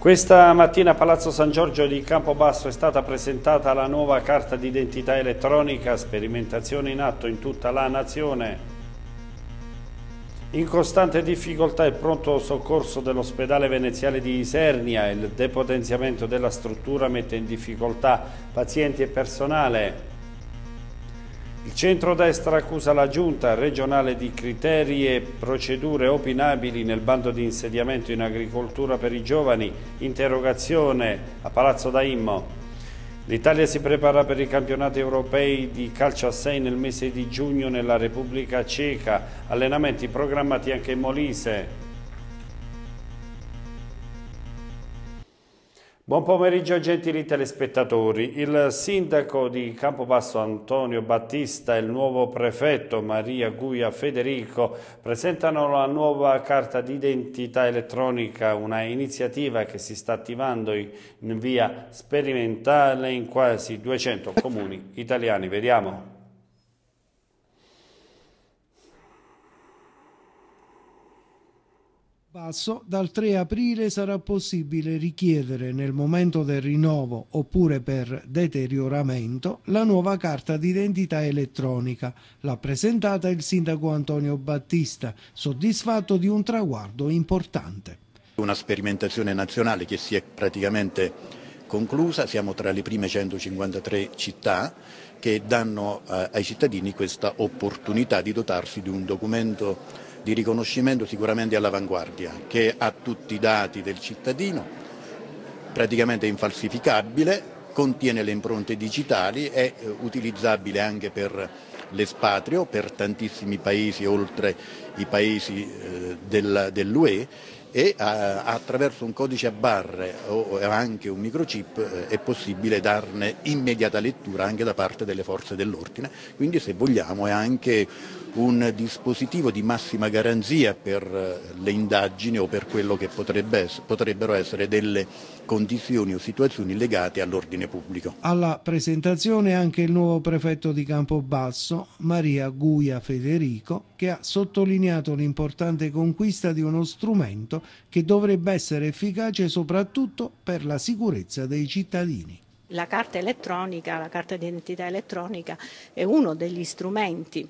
Questa mattina a Palazzo San Giorgio di Campobasso è stata presentata la nuova carta d'identità elettronica, sperimentazione in atto in tutta la nazione. In costante difficoltà il pronto soccorso dell'ospedale veneziale di Isernia, il depotenziamento della struttura mette in difficoltà pazienti e personale. Il centrodestra accusa la Giunta regionale di criteri e procedure opinabili nel bando di insediamento in agricoltura per i giovani, interrogazione a Palazzo Daimmo. L'Italia si prepara per i campionati europei di calcio a 6 nel mese di giugno nella Repubblica Ceca, allenamenti programmati anche in Molise. Buon pomeriggio gentili telespettatori. Il sindaco di Campobasso Antonio Battista e il nuovo prefetto Maria Guia Federico presentano la nuova carta d'identità elettronica, una iniziativa che si sta attivando in via sperimentale in quasi 200 comuni italiani. Vediamo. basso, dal 3 aprile sarà possibile richiedere nel momento del rinnovo oppure per deterioramento la nuova carta d'identità elettronica. L'ha presentata il sindaco Antonio Battista, soddisfatto di un traguardo importante. Una sperimentazione nazionale che si è praticamente conclusa, siamo tra le prime 153 città che danno eh, ai cittadini questa opportunità di dotarsi di un documento di riconoscimento sicuramente all'avanguardia, che ha tutti i dati del cittadino, praticamente infalsificabile, contiene le impronte digitali, è eh, utilizzabile anche per l'espatrio, per tantissimi paesi oltre i paesi eh, dell'UE e eh, attraverso un codice a barre o anche un microchip è possibile darne immediata lettura anche da parte delle forze dell'ordine, quindi se vogliamo è anche un dispositivo di massima garanzia per eh, le indagini o per quello che potrebbe, potrebbero essere delle condizioni o situazioni legate all'ordine pubblico. Alla presentazione anche il nuovo prefetto di Campobasso, Maria Guia Federico, che ha sottolineato l'importante conquista di uno strumento che dovrebbe essere efficace soprattutto per la sicurezza dei cittadini. La carta elettronica, la carta di identità elettronica è uno degli strumenti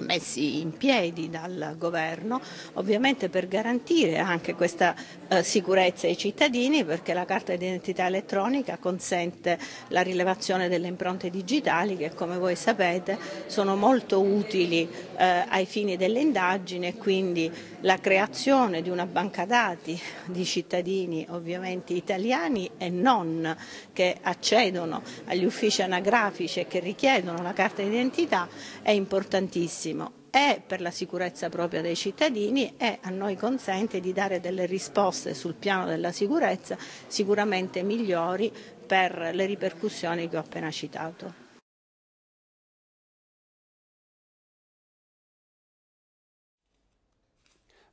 messi in piedi dal governo, ovviamente per garantire anche questa eh, sicurezza ai cittadini perché la carta d'identità elettronica consente la rilevazione delle impronte digitali che come voi sapete sono molto utili eh, ai fini dell'indagine e quindi la creazione di una banca dati di cittadini ovviamente italiani e non che accedono agli uffici anagrafici e che richiedono la carta d'identità è importantissima benissimo è per la sicurezza propria dei cittadini e a noi consente di dare delle risposte sul piano della sicurezza sicuramente migliori per le ripercussioni che ho appena citato.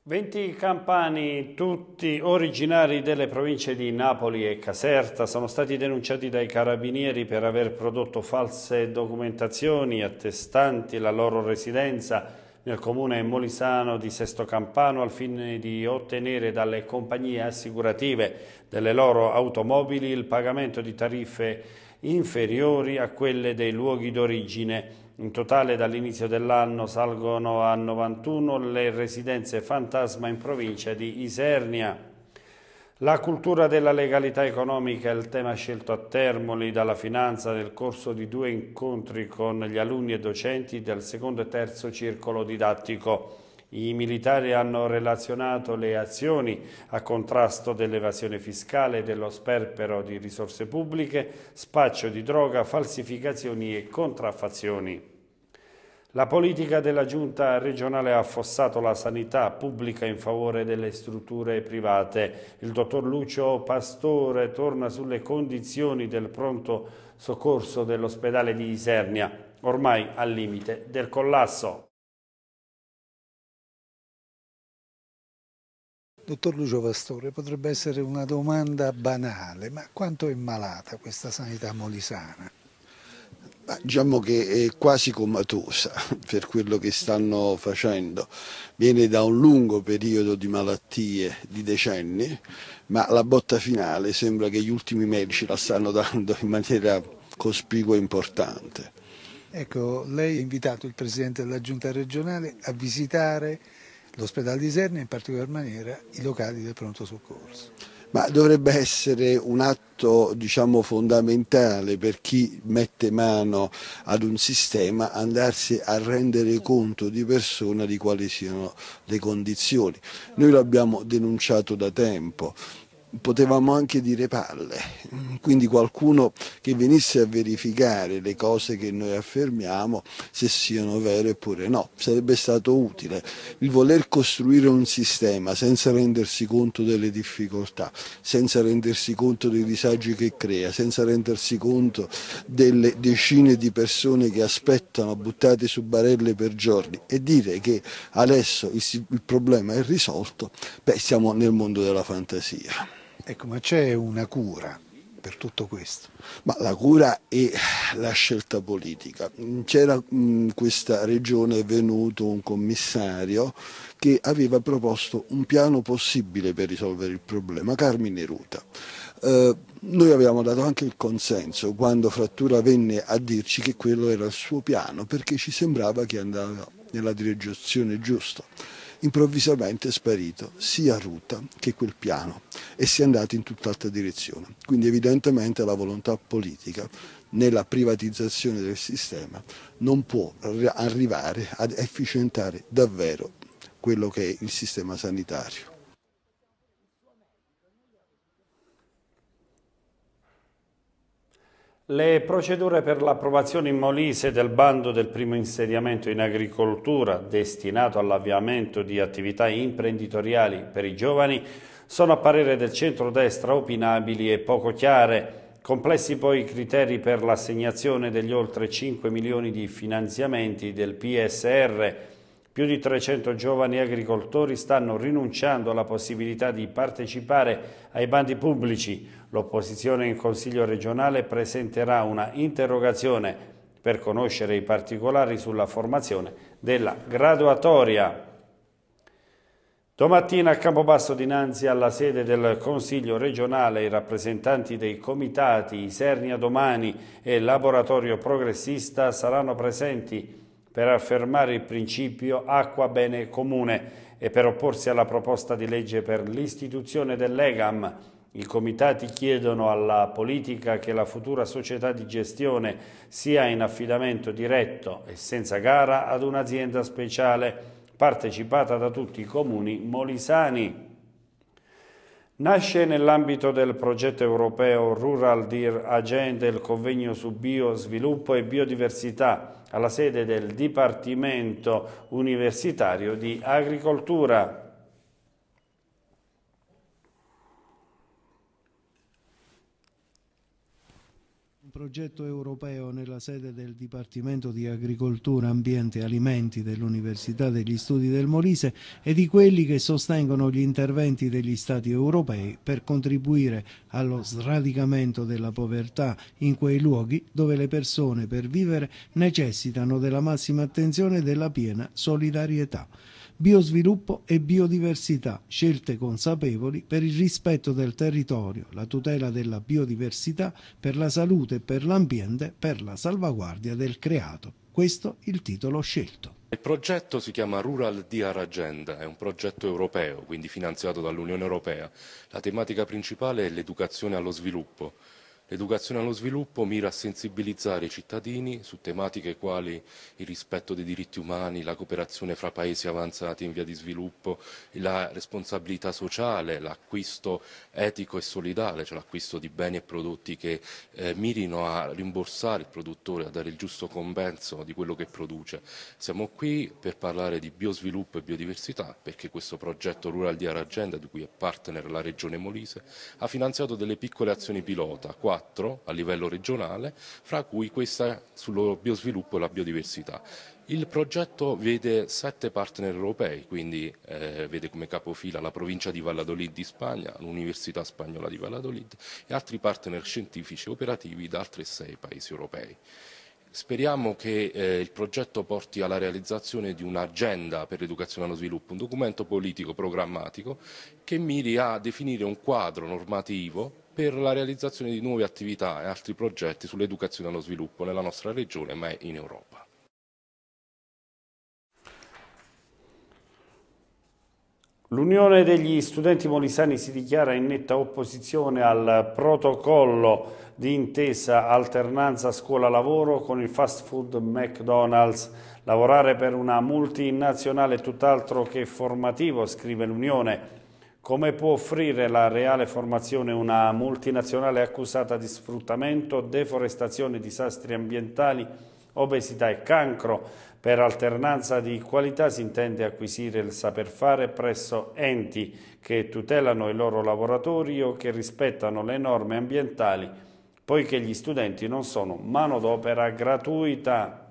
20 campani, tutti originari delle province di Napoli e Caserta, sono stati denunciati dai carabinieri per aver prodotto false documentazioni attestanti la loro residenza nel comune molisano di Sesto Campano al fine di ottenere dalle compagnie assicurative delle loro automobili il pagamento di tariffe inferiori a quelle dei luoghi d'origine in totale dall'inizio dell'anno salgono a 91 le residenze fantasma in provincia di Isernia. La cultura della legalità economica è il tema scelto a Termoli dalla finanza nel corso di due incontri con gli alunni e docenti del secondo e terzo circolo didattico. I militari hanno relazionato le azioni a contrasto dell'evasione fiscale, dello sperpero di risorse pubbliche, spaccio di droga, falsificazioni e contraffazioni. La politica della giunta regionale ha affossato la sanità pubblica in favore delle strutture private. Il dottor Lucio Pastore torna sulle condizioni del pronto soccorso dell'ospedale di Isernia, ormai al limite del collasso. Dottor Lucio Pastore, potrebbe essere una domanda banale, ma quanto è malata questa sanità molisana? diciamo che è quasi comatosa per quello che stanno facendo, viene da un lungo periodo di malattie di decenni, ma la botta finale sembra che gli ultimi medici la stanno dando in maniera cospicua e importante. Ecco, lei ha invitato il Presidente della Giunta regionale a visitare l'ospedale di Serna e in particolar maniera i locali del pronto soccorso. Ma dovrebbe essere un atto diciamo, fondamentale per chi mette mano ad un sistema andarsi a rendere conto di persona di quali siano le condizioni. Noi l'abbiamo denunciato da tempo potevamo anche dire palle, quindi qualcuno che venisse a verificare le cose che noi affermiamo se siano vere oppure no, sarebbe stato utile. Il voler costruire un sistema senza rendersi conto delle difficoltà, senza rendersi conto dei disagi che crea, senza rendersi conto delle decine di persone che aspettano buttate su barelle per giorni e dire che adesso il problema è risolto, beh siamo nel mondo della fantasia. Ecco, ma c'è una cura per tutto questo? Ma la cura è la scelta politica. C'era in mm, questa regione venuto un commissario che aveva proposto un piano possibile per risolvere il problema, Carmine Ruta. Eh, noi avevamo dato anche il consenso quando Frattura venne a dirci che quello era il suo piano perché ci sembrava che andava nella direzione giusta improvvisamente è sparito sia Ruta che quel piano e si è andato in tutt'altra direzione. Quindi evidentemente la volontà politica nella privatizzazione del sistema non può arrivare ad efficientare davvero quello che è il sistema sanitario. Le procedure per l'approvazione in Molise del bando del primo insediamento in agricoltura destinato all'avviamento di attività imprenditoriali per i giovani sono a parere del centrodestra opinabili e poco chiare. Complessi poi i criteri per l'assegnazione degli oltre 5 milioni di finanziamenti del PSR più di 300 giovani agricoltori stanno rinunciando alla possibilità di partecipare ai bandi pubblici. L'opposizione in Consiglio regionale presenterà una interrogazione per conoscere i particolari sulla formazione della graduatoria. Domattina a Campobasso dinanzi alla sede del Consiglio regionale i rappresentanti dei comitati Isernia Domani e Laboratorio Progressista saranno presenti per affermare il principio acqua bene comune e per opporsi alla proposta di legge per l'istituzione dell'EGAM. I comitati chiedono alla politica che la futura società di gestione sia in affidamento diretto e senza gara ad un'azienda speciale partecipata da tutti i comuni molisani. Nasce nell'ambito del progetto europeo Rural Deer Agenda il convegno su bio, sviluppo e biodiversità alla sede del Dipartimento Universitario di Agricoltura. progetto europeo nella sede del Dipartimento di Agricoltura, Ambiente e Alimenti dell'Università degli Studi del Molise e di quelli che sostengono gli interventi degli Stati europei per contribuire allo sradicamento della povertà in quei luoghi dove le persone per vivere necessitano della massima attenzione e della piena solidarietà biosviluppo e biodiversità, scelte consapevoli per il rispetto del territorio, la tutela della biodiversità, per la salute e per l'ambiente, per la salvaguardia del creato. Questo il titolo scelto. Il progetto si chiama Rural DR Agenda, è un progetto europeo, quindi finanziato dall'Unione Europea. La tematica principale è l'educazione allo sviluppo L'educazione allo sviluppo mira a sensibilizzare i cittadini su tematiche quali il rispetto dei diritti umani, la cooperazione fra paesi avanzati in via di sviluppo, la responsabilità sociale, l'acquisto etico e solidale, cioè l'acquisto di beni e prodotti che eh, mirino a rimborsare il produttore, a dare il giusto compenso di quello che produce. Siamo qui per parlare di biosviluppo e biodiversità perché questo progetto Rural di Aragenda, di cui è partner la Regione Molise, ha finanziato delle piccole azioni pilota, quattro a livello regionale, fra cui questa sullo biosviluppo e la biodiversità. Il progetto vede sette partner europei, quindi eh, vede come capofila la provincia di Valladolid di Spagna, l'Università Spagnola di Valladolid e altri partner scientifici operativi da altri sei paesi europei. Speriamo che eh, il progetto porti alla realizzazione di un'agenda per l'educazione allo sviluppo, un documento politico programmatico che miri a definire un quadro normativo per la realizzazione di nuove attività e altri progetti sull'educazione allo sviluppo nella nostra regione ma in Europa. L'Unione degli Studenti Molisani si dichiara in netta opposizione al protocollo di intesa alternanza scuola-lavoro con il fast food McDonald's. Lavorare per una multinazionale è tutt'altro che formativo, scrive l'Unione. Come può offrire la reale formazione una multinazionale accusata di sfruttamento, deforestazione, disastri ambientali, obesità e cancro? Per alternanza di qualità si intende acquisire il saper fare presso enti che tutelano i loro lavoratori o che rispettano le norme ambientali, poiché gli studenti non sono manodopera gratuita.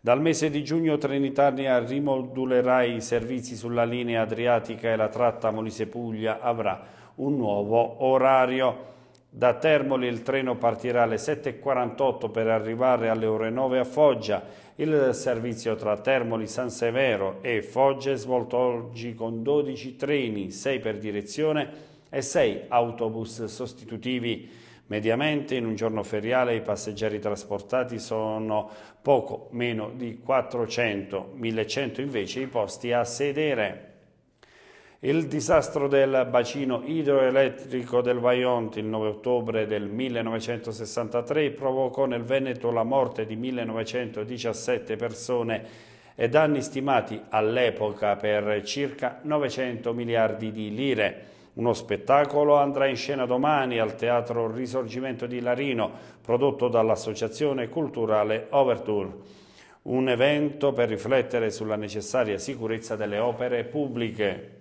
Dal mese di giugno Trenitalia rimodulerà i servizi sulla linea adriatica e la tratta Molise-Puglia avrà un nuovo orario. Da Termoli il treno partirà alle 7.48 per arrivare alle ore 9 a Foggia. Il servizio tra Termoli, San Severo e Foggia è svolto oggi con 12 treni, 6 per direzione e 6 autobus sostitutivi. Mediamente in un giorno feriale i passeggeri trasportati sono poco meno di 400, 1100 invece i posti a sedere. Il disastro del bacino idroelettrico del Vaionte il 9 ottobre del 1963 provocò nel Veneto la morte di 1917 persone e danni stimati all'epoca per circa 900 miliardi di lire. Uno spettacolo andrà in scena domani al Teatro Risorgimento di Larino, prodotto dall'Associazione Culturale Overture un evento per riflettere sulla necessaria sicurezza delle opere pubbliche.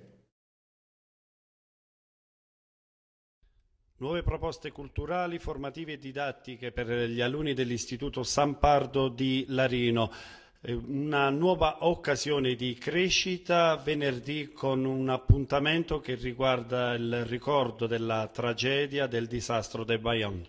Nuove proposte culturali, formative e didattiche per gli alunni dell'Istituto San Pardo di Larino. Eh, una nuova occasione di crescita venerdì con un appuntamento che riguarda il ricordo della tragedia del disastro di Bayonne.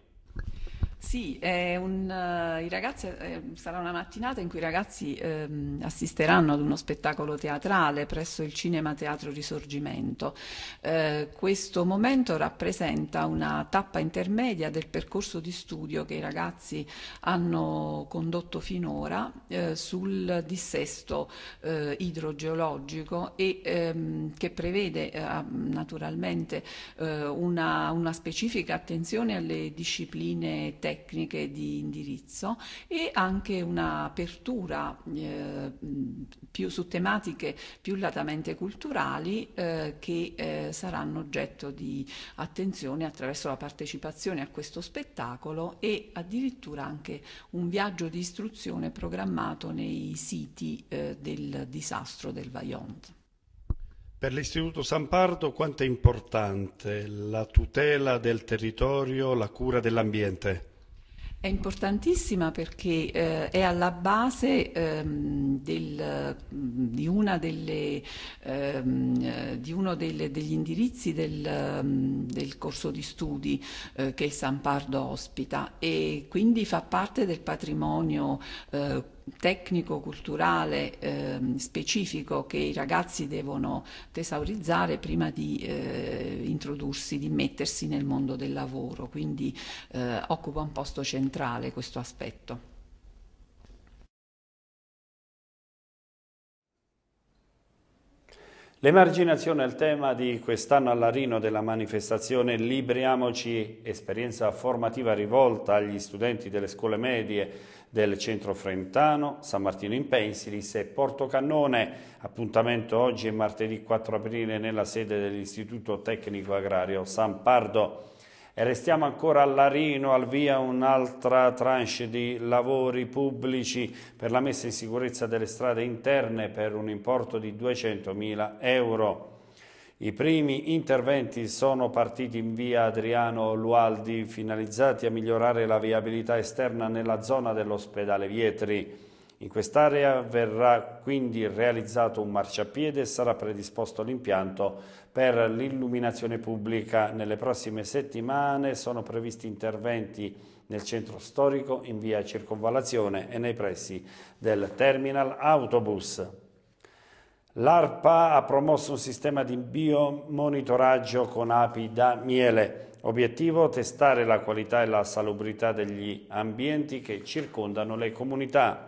Sì, un, uh, ragazzi, eh, sarà una mattinata in cui i ragazzi eh, assisteranno ad uno spettacolo teatrale presso il Cinema Teatro Risorgimento. Eh, questo momento rappresenta una tappa intermedia del percorso di studio che i ragazzi hanno condotto finora eh, sul dissesto eh, idrogeologico e ehm, che prevede naturalmente una, una specifica attenzione alle discipline tecniche tecniche di indirizzo e anche un'apertura eh, su tematiche più latamente culturali eh, che eh, saranno oggetto di attenzione attraverso la partecipazione a questo spettacolo e addirittura anche un viaggio di istruzione programmato nei siti eh, del disastro del Vajont. Per l'Istituto San Pardo quanto è importante la tutela del territorio, la cura dell'ambiente? È importantissima perché eh, è alla base ehm, del, mm, di, delle, ehm, eh, di, uno delle, degli indirizzi del, mm, del, corso di studi eh, che San Pardo ospita e quindi fa parte del patrimonio eh, tecnico culturale eh, specifico che i ragazzi devono tesaurizzare prima di eh, introdursi, di mettersi nel mondo del lavoro, quindi eh, occupa un posto centrale questo aspetto. L'emarginazione è il tema di quest'anno all'Arino della manifestazione Libriamoci, esperienza formativa rivolta agli studenti delle scuole medie del centro frentano, San Martino in Pensilis e Portocannone. Appuntamento oggi e martedì 4 aprile nella sede dell'Istituto Tecnico Agrario San Pardo. E restiamo ancora a Larino, al via un'altra tranche di lavori pubblici per la messa in sicurezza delle strade interne per un importo di 200.000 euro. I primi interventi sono partiti in via Adriano Lualdi finalizzati a migliorare la viabilità esterna nella zona dell'ospedale Vietri. In quest'area verrà quindi realizzato un marciapiede e sarà predisposto l'impianto per l'illuminazione pubblica. Nelle prossime settimane sono previsti interventi nel centro storico, in via Circonvallazione e nei pressi del terminal autobus. L'ARPA ha promosso un sistema di biomonitoraggio con api da miele. Obiettivo testare la qualità e la salubrità degli ambienti che circondano le comunità.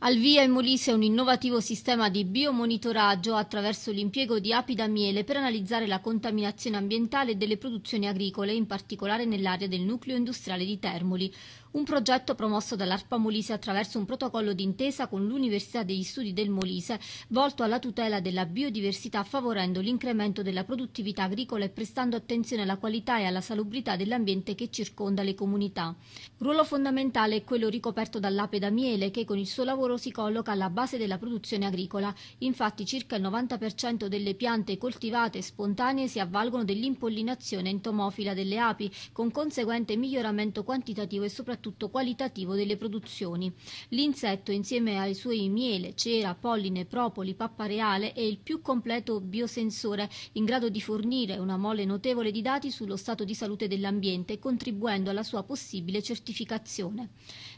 Al via in Molise un innovativo sistema di biomonitoraggio attraverso l'impiego di api da miele per analizzare la contaminazione ambientale delle produzioni agricole, in particolare nell'area del nucleo industriale di Termoli un progetto promosso dall'ARPA Molise attraverso un protocollo d'intesa con l'Università degli Studi del Molise, volto alla tutela della biodiversità favorendo l'incremento della produttività agricola e prestando attenzione alla qualità e alla salubrità dell'ambiente che circonda le comunità. Ruolo fondamentale è quello ricoperto dall'ape da miele che con il suo lavoro si colloca alla base della produzione agricola. Infatti circa il 90% delle piante coltivate spontanee si avvalgono dell'impollinazione entomofila delle api, con conseguente miglioramento quantitativo e soprattutto soprattutto qualitativo delle produzioni. L'insetto, insieme ai suoi miele, cera, polline, propoli, pappa reale, è il più completo biosensore in grado di fornire una mole notevole di dati sullo stato di salute dell'ambiente, contribuendo alla sua possibile certificazione.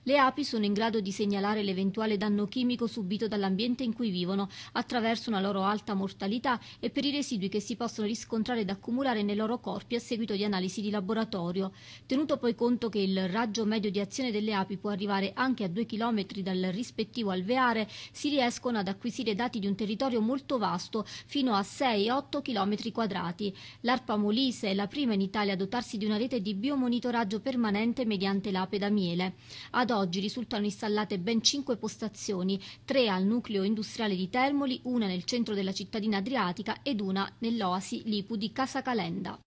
Le api sono in grado di segnalare l'eventuale danno chimico subito dall'ambiente in cui vivono attraverso una loro alta mortalità e per i residui che si possono riscontrare ed accumulare nei loro corpi a seguito di analisi di laboratorio. Tenuto poi conto che il raggio medio di azione delle api può arrivare anche a 2 km dal rispettivo alveare, si riescono ad acquisire dati di un territorio molto vasto, fino a 6-8 km quadrati. L'ARPA Molise è la prima in Italia a dotarsi di una rete di biomonitoraggio permanente mediante l'ape da miele. Ad ad oggi risultano installate ben cinque postazioni, tre al nucleo industriale di Termoli, una nel centro della cittadina adriatica ed una nell'oasi Lipu di Casa Calenda.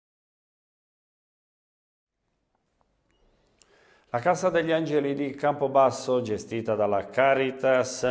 La Casa degli Angeli di Campobasso, gestita dalla Caritas,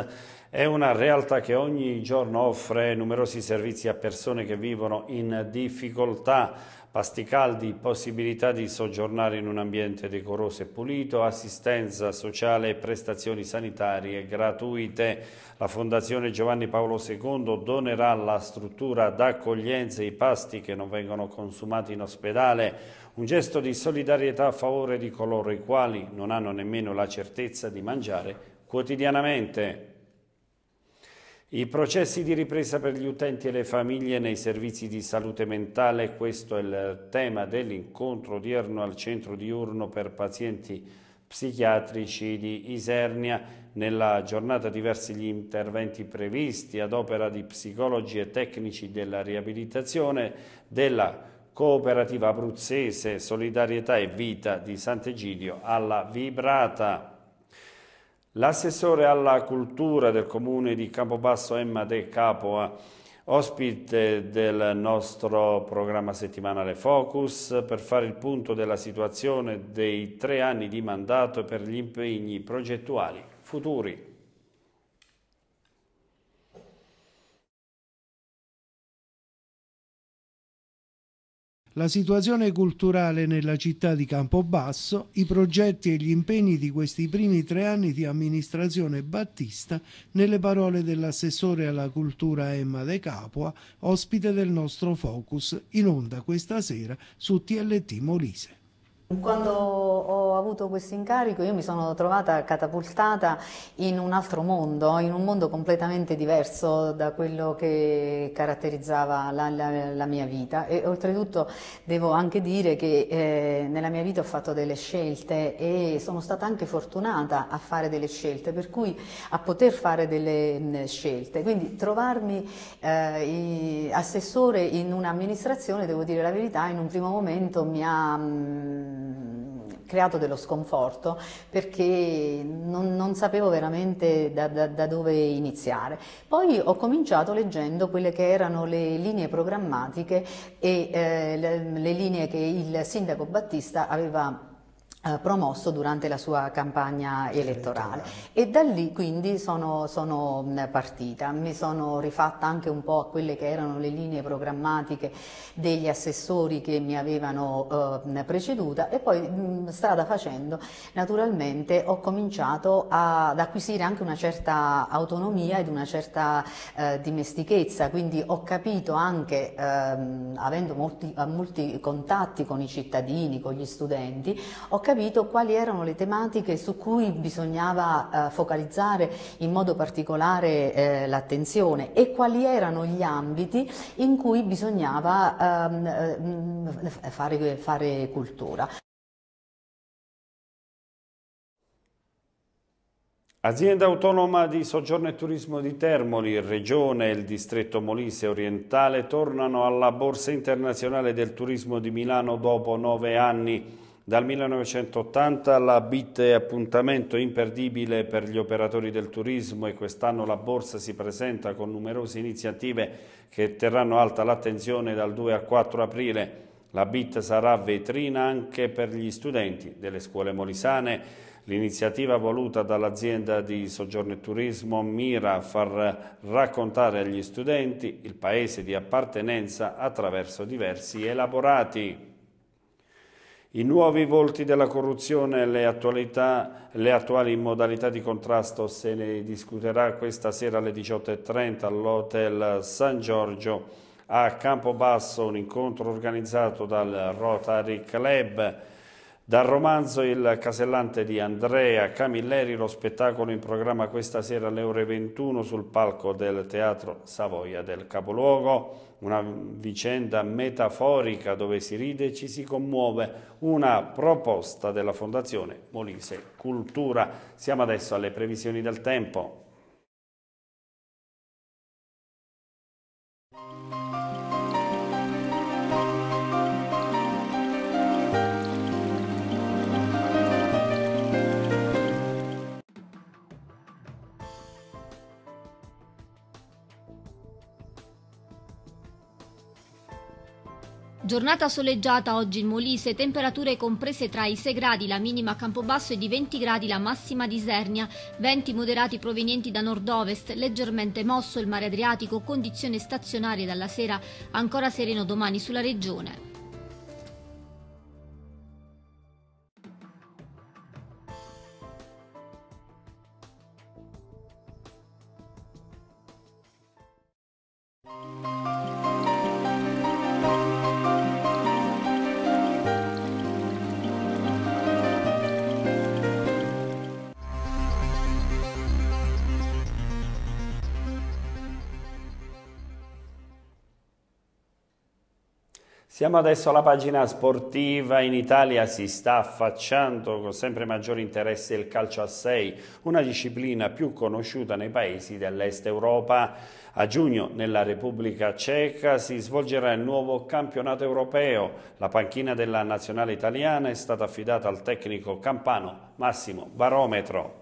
è una realtà che ogni giorno offre numerosi servizi a persone che vivono in difficoltà, pasti caldi, possibilità di soggiornare in un ambiente decoroso e pulito, assistenza sociale e prestazioni sanitarie gratuite. La Fondazione Giovanni Paolo II donerà alla struttura d'accoglienza i pasti che non vengono consumati in ospedale, un gesto di solidarietà a favore di coloro i quali non hanno nemmeno la certezza di mangiare quotidianamente. I processi di ripresa per gli utenti e le famiglie nei servizi di salute mentale, questo è il tema dell'incontro odierno al centro diurno per pazienti psichiatrici di Isernia. Nella giornata diversi gli interventi previsti ad opera di psicologi e tecnici della riabilitazione della cooperativa abruzzese Solidarietà e Vita di Sant'Egidio alla Vibrata. L'assessore alla cultura del comune di Campobasso Emma De Capua, ospite del nostro programma settimanale Focus, per fare il punto della situazione dei tre anni di mandato per gli impegni progettuali futuri. la situazione culturale nella città di Campobasso, i progetti e gli impegni di questi primi tre anni di amministrazione battista, nelle parole dell'assessore alla cultura Emma De Capua, ospite del nostro Focus, in onda questa sera su TLT Molise. Quando ho avuto questo incarico io mi sono trovata catapultata in un altro mondo, in un mondo completamente diverso da quello che caratterizzava la, la, la mia vita e oltretutto devo anche dire che eh, nella mia vita ho fatto delle scelte e sono stata anche fortunata a fare delle scelte, per cui a poter fare delle mh, scelte. Quindi trovarmi eh, assessore in un'amministrazione, devo dire la verità, in un primo momento mi ha... Mh, creato dello sconforto perché non, non sapevo veramente da, da, da, dove iniziare. Poi ho cominciato leggendo quelle che erano le linee programmatiche e eh, le, le linee che il sindaco Battista aveva eh, promosso durante la sua campagna elettorale e da lì quindi sono, sono, partita, mi sono rifatta anche un po' a quelle che erano le linee programmatiche degli assessori che mi avevano eh, preceduta e poi mh, strada facendo naturalmente ho cominciato a, ad acquisire anche una certa autonomia ed una certa eh, dimestichezza, quindi ho capito anche ehm, avendo molti, molti, contatti con i cittadini, con gli studenti, ho capito capito quali erano le tematiche su cui bisognava eh, focalizzare in modo particolare eh, l'attenzione e quali erano gli ambiti in cui bisognava ehm, eh, mm, fare, fare cultura. Azienda autonoma di soggiorno e turismo di Termoli, Regione e il distretto Molise orientale tornano alla Borsa internazionale del turismo di Milano dopo nove anni. Dal 1980 la BIT è appuntamento imperdibile per gli operatori del turismo e quest'anno la borsa si presenta con numerose iniziative che terranno alta l'attenzione dal 2 al 4 aprile. La BIT sarà vetrina anche per gli studenti delle scuole molisane. L'iniziativa voluta dall'azienda di soggiorno e turismo mira a far raccontare agli studenti il paese di appartenenza attraverso diversi elaborati. I nuovi volti della corruzione e le, le, attuali modalità di contrasto se ne discuterà questa sera alle 18.30 all'Hotel San Giorgio a Campobasso, un incontro organizzato dal Rotary Club dal romanzo Il Casellante di Andrea Camilleri, lo spettacolo in programma questa sera alle ore 21 sul palco del Teatro Savoia del Capoluogo, una vicenda metaforica dove si ride e ci si commuove, una proposta della Fondazione Molise Cultura. Siamo adesso alle previsioni del tempo. Giornata soleggiata oggi in Molise, temperature comprese tra i 6 gradi la minima a Campobasso e di 20 gradi la massima di Isernia, venti moderati provenienti da nord-ovest, leggermente mosso il mare Adriatico, condizione stazionaria dalla sera, ancora sereno domani sulla regione. Siamo adesso alla pagina sportiva, in Italia si sta affacciando con sempre maggiore interesse il calcio a 6, una disciplina più conosciuta nei paesi dell'est Europa. A giugno nella Repubblica Ceca si svolgerà il nuovo campionato europeo. La panchina della nazionale italiana è stata affidata al tecnico campano Massimo Barometro.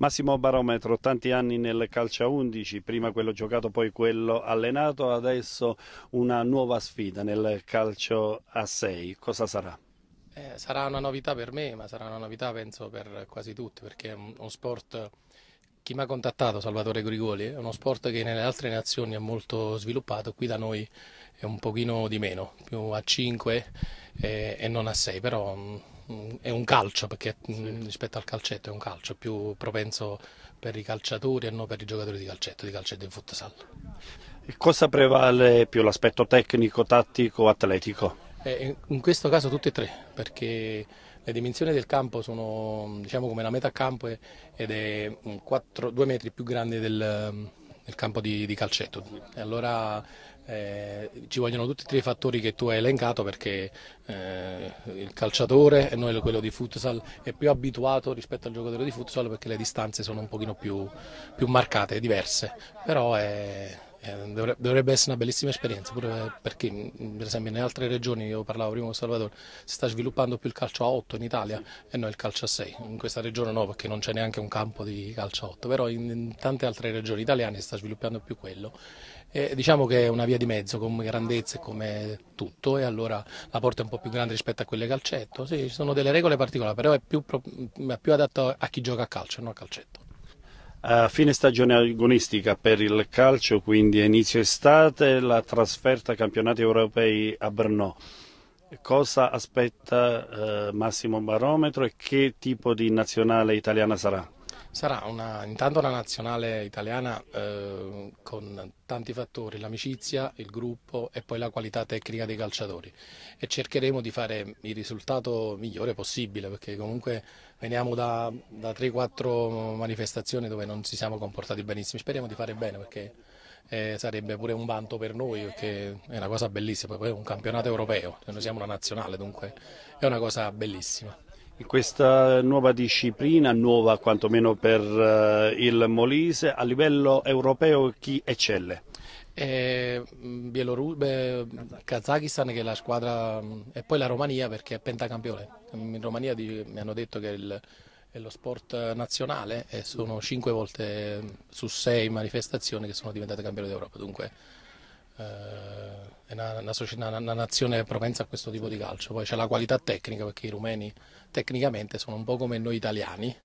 Massimo Barometro, tanti anni nel calcio a 11, prima quello giocato, poi quello allenato, adesso una nuova sfida nel calcio a 6. Cosa sarà? Eh, sarà una novità per me, ma sarà una novità penso per quasi tutti, perché è uno sport, chi mi ha contattato Salvatore Grigoli, eh? è uno sport che nelle altre nazioni è molto sviluppato, qui da noi è un pochino di meno, più a 5 eh, e non a 6, però mm, è un calcio, perché mm, sì. rispetto al calcetto è un calcio, più propenso per i calciatori e non per i giocatori di calcetto, di calcetto in futsal. E cosa prevale più l'aspetto tecnico, tattico o atletico? Eh, in questo caso tutti e tre, perché le dimensioni del campo sono diciamo come la metà campo ed è 4, mm, 2 metri più grande del, mm, del campo di, di calcetto. E allora eh, ci vogliono tutti e tre i fattori che tu hai elencato perché eh, il calciatore e noi quello di futsal è più abituato rispetto al giocatore di futsal perché le distanze sono un pochino più, più marcate, diverse, però è, è, dovrebbe essere una bellissima esperienza pure perché mm, per esempio in altre regioni, io parlavo prima con Salvatore, si sta sviluppando più il calcio a 8 in Italia e noi il calcio a 6, in questa regione no perché non c'è neanche un campo di calcio a 8, però in, in tante altre regioni italiane si sta sviluppando più quello eh, diciamo che è una via di mezzo come grandezza e come tutto e allora la porta è un po' più grande rispetto a quelle calcetto. Sì, ci sono delle regole particolari, però è più, più adatto a chi gioca a calcio, non a calcetto. A fine stagione agonistica per il calcio, quindi a inizio estate, la trasferta ai campionati europei a Brno. Cosa aspetta eh, Massimo Barometro e che tipo di nazionale italiana sarà? Sarà una, intanto una nazionale italiana eh, con tanti fattori, l'amicizia, il gruppo e poi la qualità tecnica dei calciatori e cercheremo di fare il risultato migliore possibile perché comunque veniamo da, da 3-4 manifestazioni dove non ci siamo comportati benissimo, speriamo di fare bene perché eh, sarebbe pure un vanto per noi perché è una cosa bellissima, poi è un campionato europeo, noi siamo una nazionale dunque è una cosa bellissima. Questa nuova disciplina, nuova quantomeno per eh, il Molise, a livello europeo chi eccelle? Eh, mm, mm, Kazakistan che è la squadra mm, e poi la Romania perché è pentacampione. In Romania mi hanno detto che è, il, è lo sport nazionale e sono cinque volte su sei manifestazioni che sono diventate campioni d'Europa. Dunque eh, è una, una, società, una, una, nazione propensa a questo tipo di calcio. Poi c'è la qualità tecnica perché i rumeni tecnicamente sono un po' come noi italiani.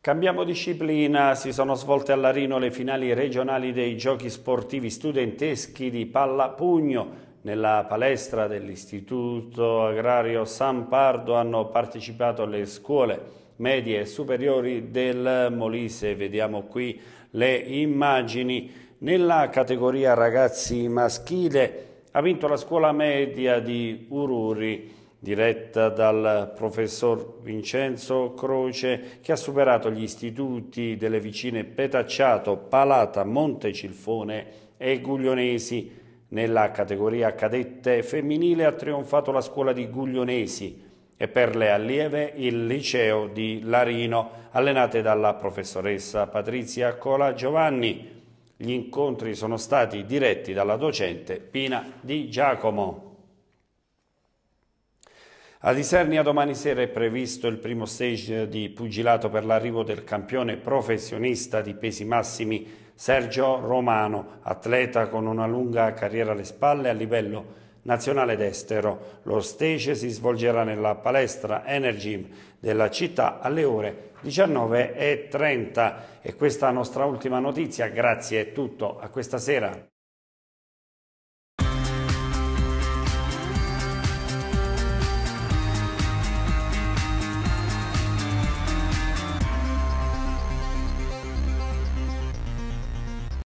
Cambiamo disciplina, si sono svolte a Larino le finali regionali dei giochi sportivi studenteschi di pallapugno. Nella palestra dell'Istituto Agrario San Pardo hanno partecipato le scuole medie e superiori del Molise. Vediamo qui le immagini. Nella categoria ragazzi maschile ha vinto la scuola media di Ururi diretta dal professor Vincenzo Croce che ha superato gli istituti delle vicine Petacciato, Palata, Montecilfone e Guglionesi. Nella categoria cadette femminile ha trionfato la scuola di Guglionesi e per le allieve il liceo di Larino, allenate dalla professoressa Patrizia Cola Giovanni. Gli incontri sono stati diretti dalla docente Pina Di Giacomo. A Isernia domani sera è previsto il primo stage di pugilato per l'arrivo del campione professionista di pesi massimi Sergio Romano, atleta con una lunga carriera alle spalle a livello nazionale ed estero. Lo stage si svolgerà nella palestra Energy della città alle ore 19.30 e questa nostra ultima notizia, grazie è tutto a questa sera.